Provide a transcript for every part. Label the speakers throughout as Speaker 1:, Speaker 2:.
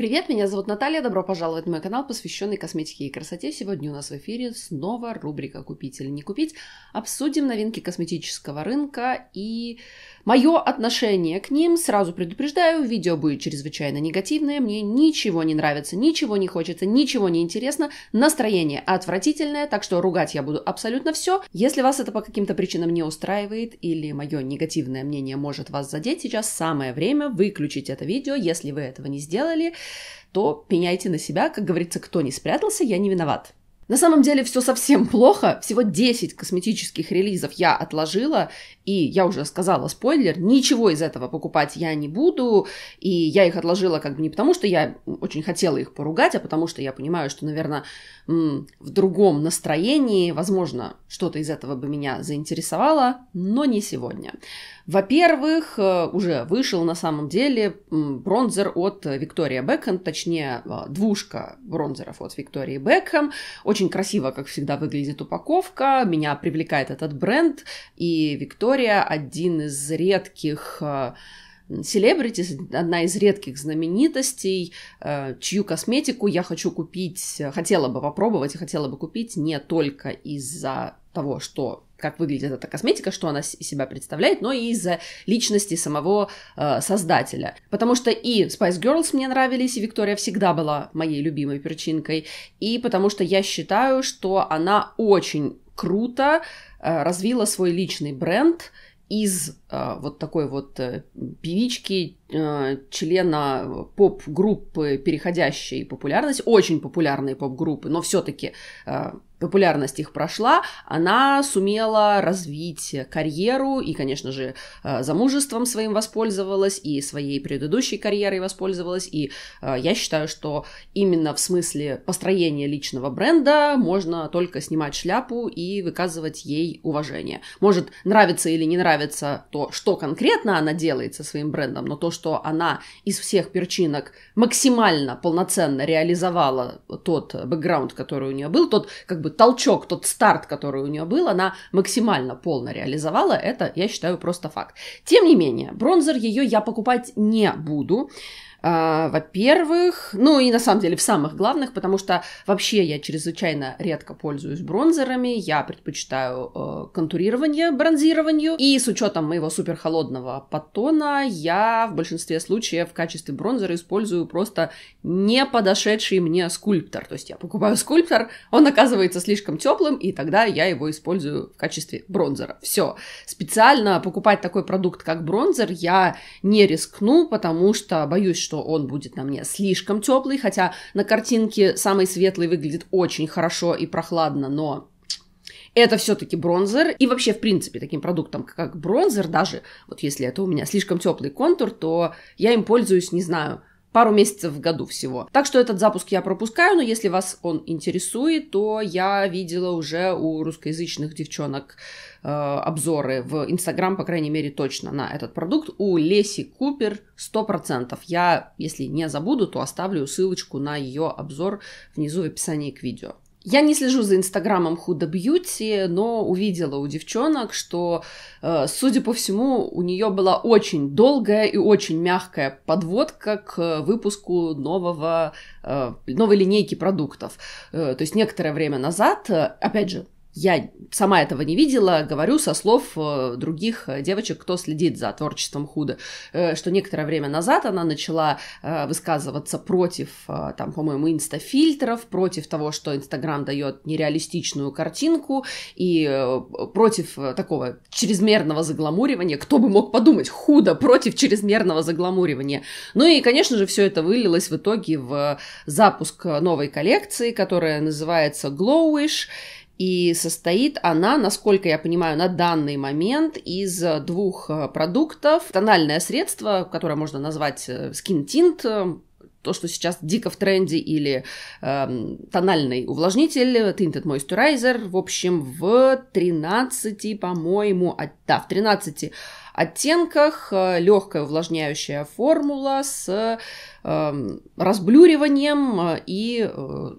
Speaker 1: Привет, меня зовут Наталья, добро пожаловать на мой канал, посвященный косметике и красоте. Сегодня у нас в эфире снова рубрика «Купить или не купить». Обсудим новинки косметического рынка и Мое отношение к ним, сразу предупреждаю, видео будет чрезвычайно негативное, мне ничего не нравится, ничего не хочется, ничего не интересно, настроение отвратительное, так что ругать я буду абсолютно все. Если вас это по каким-то причинам не устраивает или мое негативное мнение может вас задеть, сейчас самое время выключить это видео, если вы этого не сделали, то пеняйте на себя, как говорится, кто не спрятался, я не виноват. На самом деле все совсем плохо. Всего 10 косметических релизов я отложила, и я уже сказала спойлер, ничего из этого покупать я не буду, и я их отложила как бы не потому, что я очень хотела их поругать, а потому что я понимаю, что, наверное, в другом настроении, возможно, что-то из этого бы меня заинтересовало, но не сегодня. Во-первых, э, уже вышел на самом деле бронзер от Виктория Бекхэм, точнее, э, двушка бронзеров от Виктории Бекхэм, очень очень красиво, как всегда, выглядит упаковка, меня привлекает этот бренд, и Виктория один из редких э, селебрити, одна из редких знаменитостей, э, чью косметику я хочу купить, хотела бы попробовать и хотела бы купить не только из-за того, что как выглядит эта косметика, что она из себя представляет, но и из-за личности самого э, создателя. Потому что и Spice Girls мне нравились, и Виктория всегда была моей любимой перчинкой, и потому что я считаю, что она очень круто э, развила свой личный бренд из э, вот такой вот э, певички, э, члена поп-группы, переходящей популярность, очень популярной поп-группы, но все-таки э, популярность их прошла, она сумела развить карьеру и, конечно же, э, замужеством своим воспользовалась, и своей предыдущей карьерой воспользовалась, и э, я считаю, что именно в смысле построения личного бренда можно только снимать шляпу и выказывать ей уважение. Может, нравится или не нравится то, что конкретно она делает со своим брендом, но то, что она из всех перчинок максимально полноценно реализовала тот бэкграунд, который у нее был, тот как бы толчок, тот старт, который у нее был, она максимально полно реализовала. Это, я считаю, просто факт. Тем не менее, бронзер ее я покупать не буду. А, во-первых, ну и на самом деле в самых главных, потому что вообще я чрезвычайно редко пользуюсь бронзерами, я предпочитаю э, контурирование бронзированию, и с учетом моего супер холодного подтона я в большинстве случаев в качестве бронзера использую просто не подошедший мне скульптор. То есть я покупаю скульптор, он оказывается слишком теплым, и тогда я его использую в качестве бронзера. Все. Специально покупать такой продукт, как бронзер, я не рискну, потому что боюсь, что он будет на мне слишком теплый, хотя на картинке самый светлый выглядит очень хорошо и прохладно, но это все-таки бронзер. И вообще, в принципе, таким продуктом, как бронзер, даже вот если это у меня слишком теплый контур, то я им пользуюсь, не знаю, пару месяцев в году всего. Так что этот запуск я пропускаю, но если вас он интересует, то я видела уже у русскоязычных девчонок э, обзоры в Инстаграм, по крайней мере, точно на этот продукт. У Леси Купер 100%. Я, если не забуду, то оставлю ссылочку на ее обзор внизу в описании к видео. Я не слежу за инстаграмом Худа Бьюти, но увидела у девчонок, что, э, судя по всему, у нее была очень долгая и очень мягкая подводка к э, выпуску нового, э, новой линейки продуктов. То есть некоторое время назад, опять же, я сама этого не видела, говорю со слов э, других э, девочек, кто следит за творчеством Худа, э, что некоторое время назад она начала высказываться против, там, по-моему, инстафильтров, против того, что Инстаграм дает нереалистичную картинку и против такого чрезмерного загламуривания. Кто бы мог подумать, Худа против чрезмерного загламуривания. Ну и, конечно же, все это вылилось в итоге в запуск новой коллекции, которая называется «Glowish», и состоит она, насколько я понимаю, на данный момент из двух э, продуктов. Тональное средство, которое можно назвать э, Skin Tint, э, то, что сейчас дико в тренде, или э, тональный увлажнитель, Tinted Moisturizer, в общем, в 13, по-моему, от, да, в 13 оттенках, легкая увлажняющая формула с эм, э, разблюриванием и э,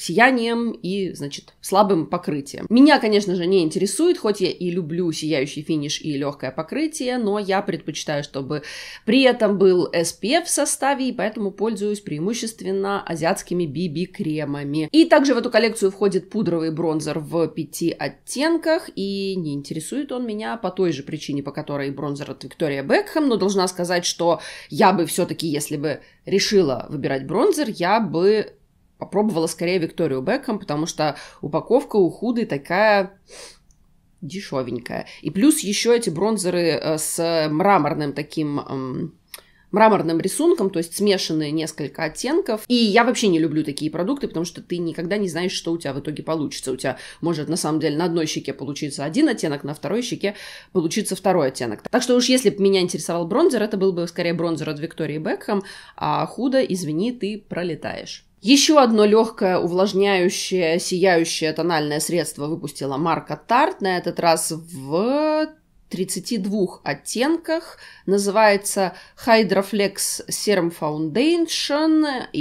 Speaker 1: сиянием и, значит, слабым покрытием. Меня, конечно же, не интересует, хоть я и люблю сияющий финиш и легкое покрытие, но я предпочитаю, чтобы при этом был SPF в составе, и поэтому пользуюсь преимущественно азиатскими BB-кремами. И также в эту коллекцию входит пудровый бронзер в пяти оттенках, и не интересует он меня по той же причине, по которой бронзер от Виктория Бекхэм, но должна сказать, что я бы все-таки, если бы решила выбирать бронзер, я бы попробовала скорее Викторию Бекхэм, потому что упаковка у худы такая дешевенькая. И плюс еще эти бронзеры э, с мраморным таким эм, мраморным рисунком, то есть смешанные несколько оттенков. И я вообще не люблю такие продукты, потому что ты никогда не знаешь, что у тебя в итоге получится. У тебя может на самом деле на одной щеке получиться один оттенок, на второй щеке получится второй оттенок. Так что уж если бы меня интересовал бронзер, это был бы скорее бронзер от Виктории Бекхэм, а худо, извини, ты пролетаешь. Еще одно легкое, увлажняющее, сияющее тональное средство выпустила марка Тарт на этот раз в 32 оттенках. Называется Hydroflex Serum Foundation. И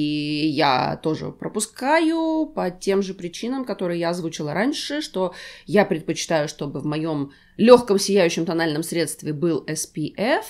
Speaker 1: я тоже пропускаю по тем же причинам, которые я озвучила раньше, что я предпочитаю, чтобы в моем легком сияющем тональном средстве был SPF,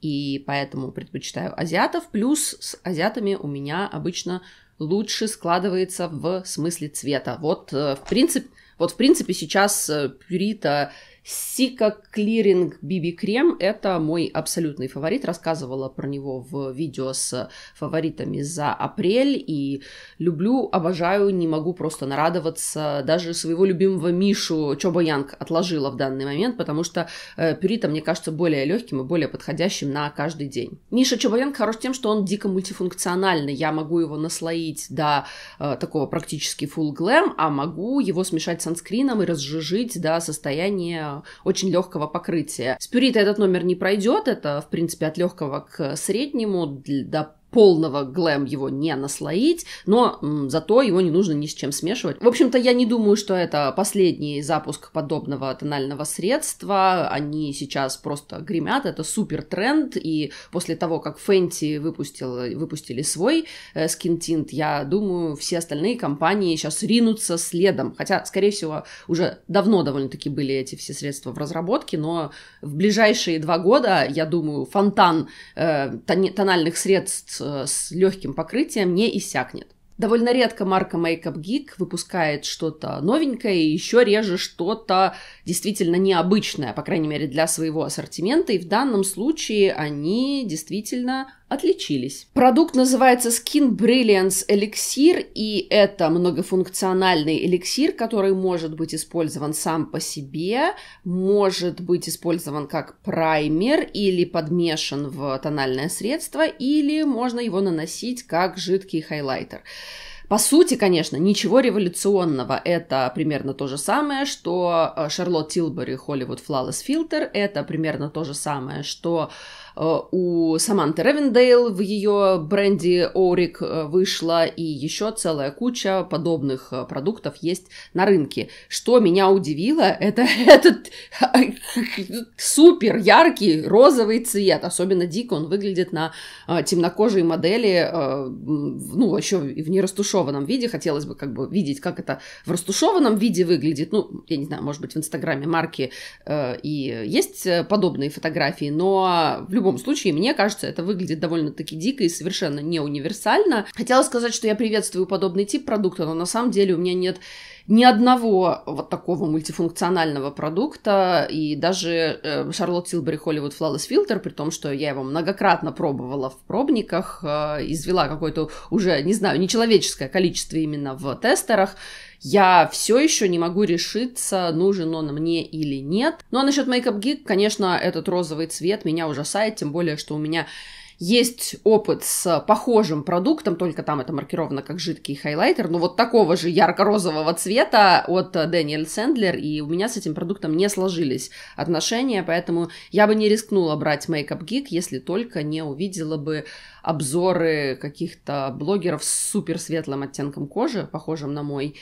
Speaker 1: и поэтому предпочитаю азиатов. Плюс с азиатами у меня обычно лучше складывается в смысле цвета. Вот, э, в принципе, вот в принципе сейчас Пюрита э, Сика Клиринг Биби Крем – это мой абсолютный фаворит. Рассказывала про него в видео с фаворитами за апрель. И люблю, обожаю, не могу просто нарадоваться. Даже своего любимого Мишу Чоба Янг отложила в данный момент, потому что э, пюрита, мне кажется, более легким и более подходящим на каждый день. Миша Чоба Янг хорош тем, что он дико мультифункциональный. Я могу его наслоить до э, такого практически full glam, а могу его смешать с санскрином и разжижить до состояния очень легкого покрытия. Спирита этот номер не пройдет, это, в принципе, от легкого к среднему до полного глэм его не наслоить, но м, зато его не нужно ни с чем смешивать. В общем-то, я не думаю, что это последний запуск подобного тонального средства. Они сейчас просто гремят, это супер тренд, и после того, как Fenty выпустил, выпустили свой э, Skin я думаю, все остальные компании сейчас ринутся следом. Хотя, скорее всего, уже давно довольно-таки были эти все средства в разработке, но в ближайшие два года, я думаю, фонтан э, тональных средств Э, с легким покрытием не иссякнет. Довольно редко марка Makeup Geek выпускает что-то новенькое и еще реже что-то действительно необычное, по крайней мере для своего ассортимента. И в данном случае они действительно отличились. Продукт называется Skin Brilliance Elixir, и это многофункциональный эликсир, который может быть использован сам по себе, может быть использован как праймер или подмешан в тональное средство, или можно его наносить как жидкий хайлайтер. По сути, конечно, ничего революционного. Это примерно то же самое, что э, Шарлотт Тилбери Холливуд Флалес Фильтр. Это примерно то же самое, что э, у Саманты Ревендейл в ее бренде Орик э, вышла, и еще целая куча подобных продуктов есть на рынке. Что меня удивило, это этот супер яркий розовый цвет, особенно дико он выглядит на темнокожей модели, ну, еще и в нерастушевом растушеванном виде. Хотелось бы как бы видеть, как это в растушеванном виде выглядит. Ну, я не знаю, может быть, в Инстаграме марки э, и есть э, подобные фотографии, но в любом случае, мне кажется, это выглядит довольно-таки дико и совершенно не универсально. Хотела сказать, что я приветствую подобный тип продукта, но на самом деле у меня нет ни одного вот такого мультифункционального продукта, и даже Шарлотт Силбери Холливуд Flawless Filter, при том, что я его многократно пробовала в пробниках, э, извела какое-то уже, не знаю, нечеловеческое количество именно в тестерах, я все еще не могу решиться, нужен он мне или нет. Ну а насчет Makeup Geek, конечно, этот розовый цвет меня ужасает, тем более, что у меня есть опыт с похожим продуктом, только там это маркировано как жидкий хайлайтер, но вот такого же ярко-розового цвета от Дэниэль Сэндлер, и у меня с этим продуктом не сложились отношения, поэтому я бы не рискнула брать Makeup Geek, если только не увидела бы обзоры каких-то блогеров с супер светлым оттенком кожи, похожим на мой,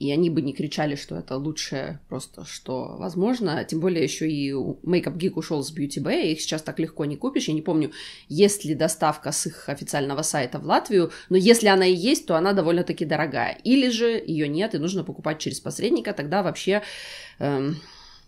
Speaker 1: и они бы не кричали, что это лучшее просто, что возможно. Тем более еще и Makeup Geek ушел с Beauty Bay, их сейчас так легко не купишь. Я не помню, есть ли доставка с их официального сайта в Латвию, но если она и есть, то она довольно-таки дорогая. Или же ее нет, и нужно покупать через посредника, тогда вообще эм,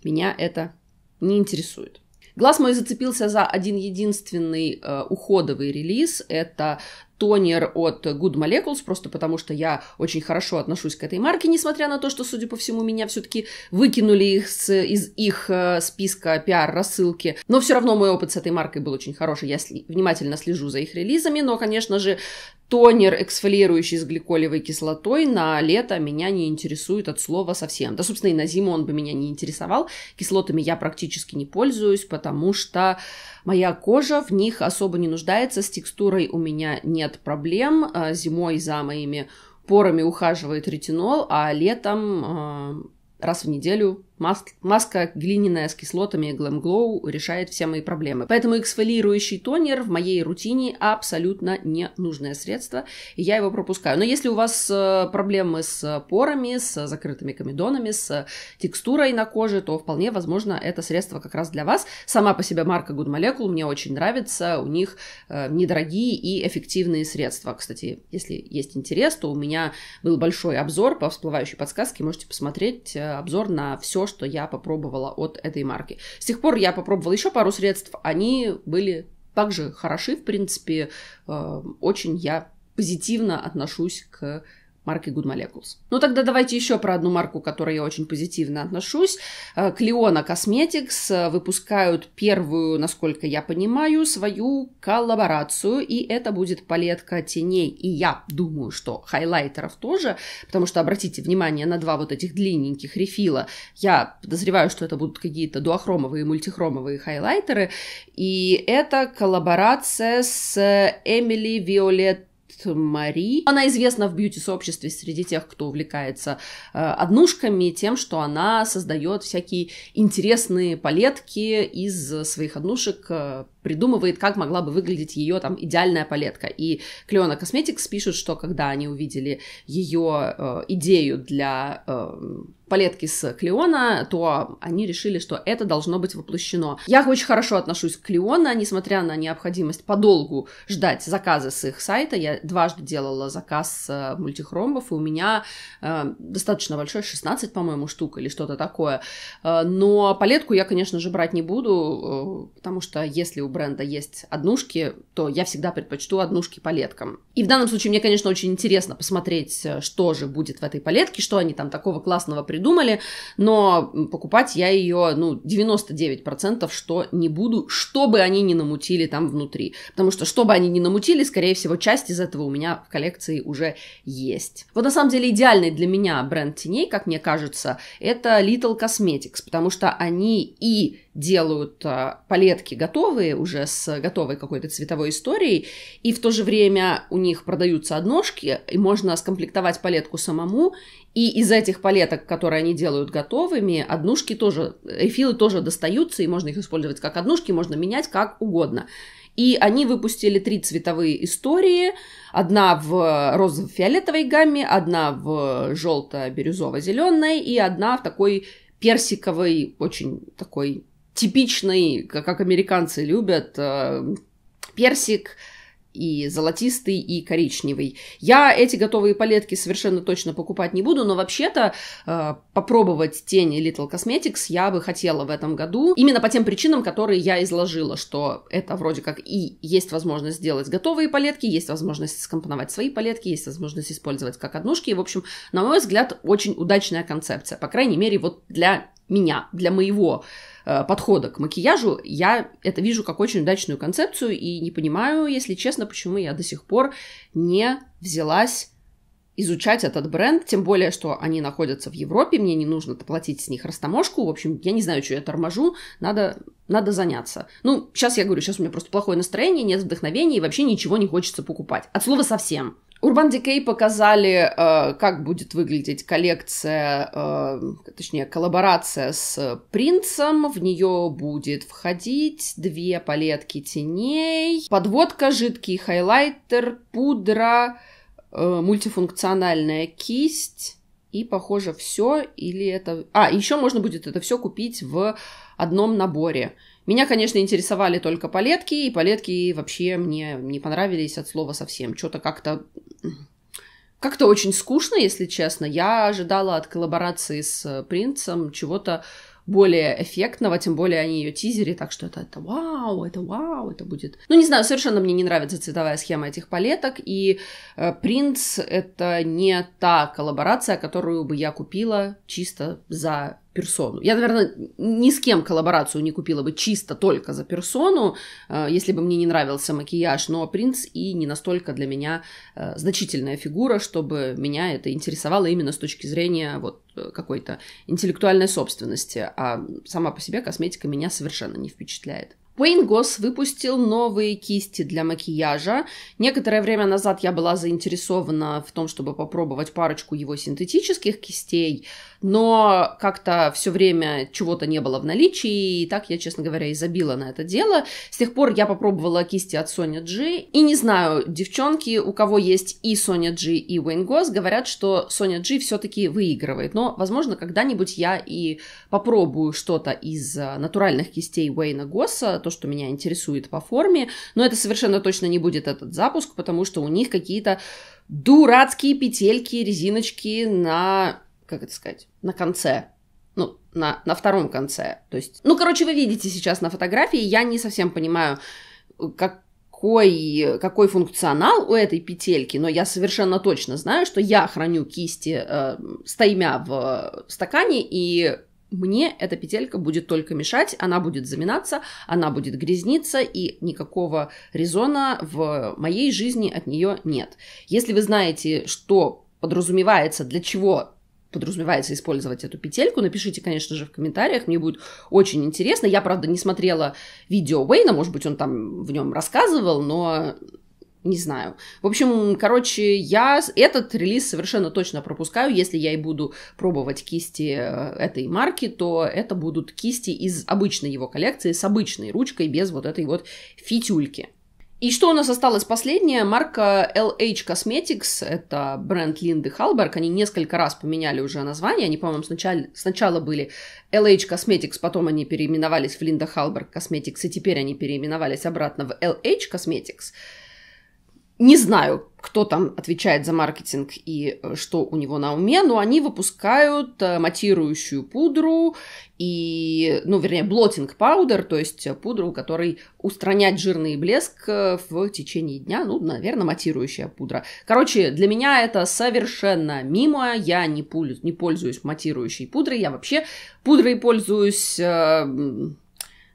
Speaker 1: меня это не интересует. Глаз мой зацепился за один единственный э, уходовый релиз. Это тонер от Good Molecules, просто потому что я очень хорошо отношусь к этой марке, несмотря на то, что, судя по всему, меня все-таки выкинули их с, из их э, списка пиар-рассылки. Но все равно мой опыт с этой маркой был очень хороший. Я внимательно слежу за их релизами, но, конечно же, тонер, эксфолирующий с гликолевой кислотой, на лето меня не интересует от слова совсем. Да, собственно, и на зиму он бы меня не интересовал. Кислотами я практически не пользуюсь, потому что моя кожа в них особо не нуждается, с текстурой у меня нет нет проблем. Э, зимой за моими порами ухаживает ретинол, а летом э, раз в неделю Мас- маска глиняная с кислотами Glam Glow решает все мои проблемы. Поэтому эксфолирующий тонер в моей рутине абсолютно ненужное средство, и я его пропускаю. Но если у вас э, проблемы с порами, с закрытыми комедонами, с текстурой на коже, то вполне возможно это средство как раз для вас. Сама по себе марка Good Molecule мне очень нравится, у них э, недорогие и эффективные средства. Кстати, если есть интерес, то у меня был большой обзор по всплывающей подсказке, можете посмотреть э, обзор на все, что я попробовала от этой марки. С тех пор я попробовала еще пару средств, они были также хороши, в принципе, э, очень я позитивно отношусь к марки Good Molecules. Ну тогда давайте еще про одну марку, к которой я очень позитивно отношусь. Клеона э, Cosmetics э, выпускают первую, насколько я понимаю, свою коллаборацию, и это будет палетка теней, и я думаю, что хайлайтеров тоже, потому что обратите внимание на два вот этих длинненьких рефила. Я подозреваю, что это будут какие-то дуохромовые, мультихромовые хайлайтеры, и это коллаборация с Эмили Виолет Мари. Она известна в бьюти-сообществе среди тех, кто увлекается э, однушками, тем, что она создает всякие интересные палетки из своих однушек, э, придумывает, как могла бы выглядеть ее там идеальная палетка. И Клеона Косметикс пишет, что когда они увидели ее э, идею для э, палетки с Клеона, то они решили, что это должно быть воплощено. Я очень хорошо отношусь к Клеона, несмотря на необходимость подолгу ждать заказы с их сайта. Я дважды делала заказ с э, мультихромбов, и у меня э, достаточно большой, 16, по-моему, штук или что-то такое. Э, но палетку я, конечно же, брать не буду, э, потому что если у бренда есть однушки, то я всегда предпочту однушки по леткам. И в данном случае мне, конечно, очень интересно посмотреть, э, что же будет в этой палетке, что они там такого классного придумали, но покупать я ее, ну, 99% что не буду, чтобы они не намутили там внутри. Потому что, чтобы они не намутили, скорее всего, часть из этого у меня в коллекции уже есть. Вот на самом деле идеальный для меня бренд теней, как мне кажется, это Little Cosmetics, потому что они и делают а, палетки готовые, уже с готовой какой-то цветовой историей, и в то же время у них продаются одножки, и можно скомплектовать палетку самому, и из этих палеток, которые они делают готовыми, однушки тоже, эфилы тоже достаются, и можно их использовать как однушки, можно менять как угодно. И они выпустили три цветовые истории. Одна в розово-фиолетовой гамме, одна в желто-бирюзово-зеленой и одна в такой персиковой, очень такой типичный, как американцы любят, э, персик, и золотистый, и коричневый. Я эти готовые палетки совершенно точно покупать не буду, но вообще-то э, попробовать тени Little Cosmetics я бы хотела в этом году. Именно по тем причинам, которые я изложила, что это вроде как и есть возможность сделать готовые палетки, есть возможность скомпоновать свои палетки, есть возможность использовать как однушки. И, в общем, на мой взгляд, очень удачная концепция. По крайней мере, вот для меня, для моего э, подхода к макияжу, я это вижу как очень удачную концепцию и не понимаю, если честно, почему я до сих пор не взялась изучать этот бренд, тем более, что они находятся в Европе, мне не нужно платить с них растаможку, в общем, я не знаю, что я торможу, надо, надо заняться. Ну, сейчас я говорю, сейчас у меня просто плохое настроение, нет вдохновения и вообще ничего не хочется покупать. От слова совсем. Urban Decay показали, э, как будет выглядеть коллекция, э, точнее, коллаборация с Принцем. В нее будет входить две палетки теней, подводка, жидкий хайлайтер, пудра, э, мультифункциональная кисть и, похоже, все или это... А, еще можно будет это все купить в одном наборе. Меня, конечно, интересовали только палетки, и палетки вообще мне не понравились от слова совсем. Что-то как-то как-то очень скучно, если честно. Я ожидала от коллаборации с э, принцем чего-то более эффектного, тем более они ее тизери, так что это, это вау, это вау, это будет. Ну, не знаю, совершенно мне не нравится цветовая схема этих палеток, и э, принц это не та коллаборация, которую бы я купила чисто за персону. Я, наверное, ни с кем коллаборацию не купила бы чисто только за персону, э, если бы мне не нравился макияж, но принц и не настолько для меня э, значительная фигура, чтобы меня это интересовало именно с точки зрения вот э, какой-то интеллектуальной собственности, а сама по себе косметика меня совершенно не впечатляет. Wayne Goss выпустил новые кисти для макияжа. Некоторое время назад я была заинтересована в том, чтобы попробовать парочку его синтетических кистей, но как-то все время чего-то не было в наличии, и так я, честно говоря, и забила на это дело. С тех пор я попробовала кисти от Sony G, и не знаю, девчонки, у кого есть и Sony G, и Wayne Goss, говорят, что Sony G все-таки выигрывает, но, возможно, когда-нибудь я и попробую что-то из а, натуральных кистей Уэйна Госса, то, что меня интересует по форме, но это совершенно точно не будет этот запуск, потому что у них какие-то дурацкие петельки, резиночки на как это сказать, на конце ну, на, на втором конце. То есть, ну, короче, вы видите сейчас на фотографии, я не совсем понимаю, какой, какой функционал у этой петельки, но я совершенно точно знаю, что я храню кисти э, стоймя в стакане, и мне эта петелька будет только мешать, она будет заминаться, она будет грязниться, и никакого резона в моей жизни от нее нет. Если вы знаете, что подразумевается, для чего подразумевается использовать эту петельку. Напишите, конечно же, в комментариях, мне будет очень интересно. Я, правда, не смотрела видео Уэйна, может быть, он там в нем рассказывал, но не знаю. В общем, короче, я этот релиз совершенно точно пропускаю. Если я и буду пробовать кисти э, этой марки, то это будут кисти из обычной его коллекции с обычной ручкой, без вот этой вот фитюльки. И что у нас осталось последнее? Марка LH Cosmetics, это бренд Линды Халберг. Они несколько раз поменяли уже название. Они, по-моему, сначала, сначала были LH Cosmetics, потом они переименовались в Линда Халберг Cosmetics, и теперь они переименовались обратно в LH Cosmetics не знаю, кто там отвечает за маркетинг и э, что у него на уме, но они выпускают э, матирующую пудру и, ну, вернее, блотинг паудер, то есть э, пудру, который устраняет жирный блеск в течение дня, ну, наверное, матирующая пудра. Короче, для меня это совершенно мимо, я не, пулю, не пользуюсь матирующей пудрой, я вообще пудрой пользуюсь э,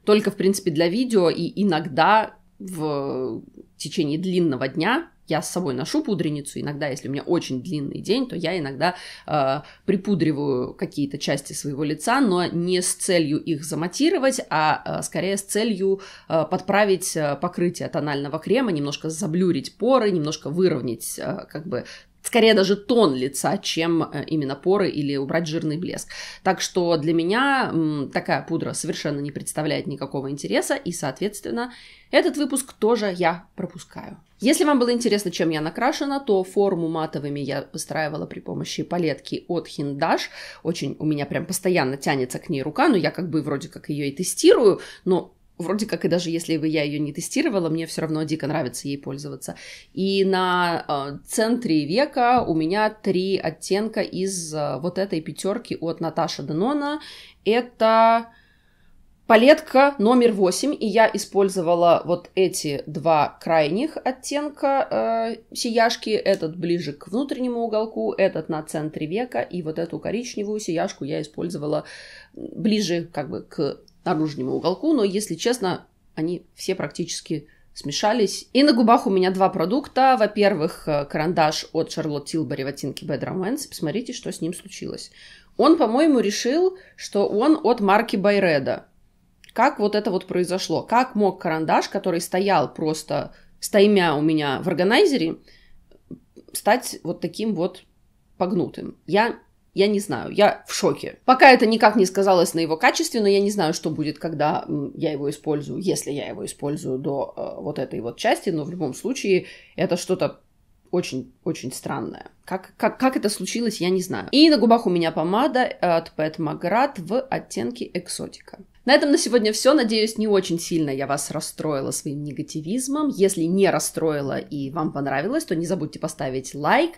Speaker 1: только, в принципе, для видео и иногда в в течение длинного дня я с собой ношу пудреницу, иногда, если у меня очень длинный день, то я иногда э, припудриваю какие-то части своего лица, но не с целью их заматировать, а э, скорее с целью э, подправить э, покрытие тонального крема, немножко заблюрить поры, немножко выровнять э, как бы скорее даже тон лица, чем э, именно поры или убрать жирный блеск. Так что для меня такая пудра совершенно не представляет никакого интереса, и, соответственно, этот выпуск тоже я пропускаю. Если вам было интересно, чем я накрашена, то форму матовыми я выстраивала при помощи палетки от Hindash. Очень у меня прям постоянно тянется к ней рука, но я как бы вроде как ее и тестирую, но вроде как и даже если бы я ее не тестировала, мне все равно дико нравится ей пользоваться. И на э, центре века у меня три оттенка из э, вот этой пятерки от Наташи Данона. Это палетка номер 8, и я использовала вот эти два крайних оттенка э, сияшки. Этот ближе к внутреннему уголку, этот на центре века, и вот эту коричневую сияшку я использовала ближе как бы к наружнему уголку, но, если честно, они все практически смешались. И на губах у меня два продукта. Во-первых, э, карандаш от Charlotte Tilbury в оттенке Bad Romance. Посмотрите, что с ним случилось. Он, по-моему, решил, что он от марки Байреда. Как вот это вот произошло? Как мог карандаш, который стоял просто стоймя у меня в органайзере, стать вот таким вот погнутым? Я я не знаю, я в шоке. Пока это никак не сказалось на его качестве, но я не знаю, что будет, когда я его использую, если я его использую до э, вот этой вот части, но в любом случае это что-то очень-очень странная Как, как, как это случилось, я не знаю. И на губах у меня помада от Pat Magrat в оттенке экзотика На этом на сегодня все. Надеюсь, не очень сильно я вас расстроила своим негативизмом. Если не расстроила и вам понравилось, то не забудьте поставить лайк.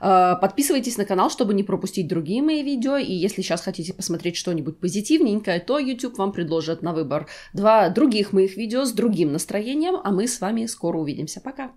Speaker 1: Э, подписывайтесь на канал, чтобы не пропустить другие мои видео. И если сейчас хотите посмотреть что-нибудь позитивненькое, то YouTube вам предложит на выбор два других моих видео с другим настроением. А мы с вами скоро увидимся. Пока!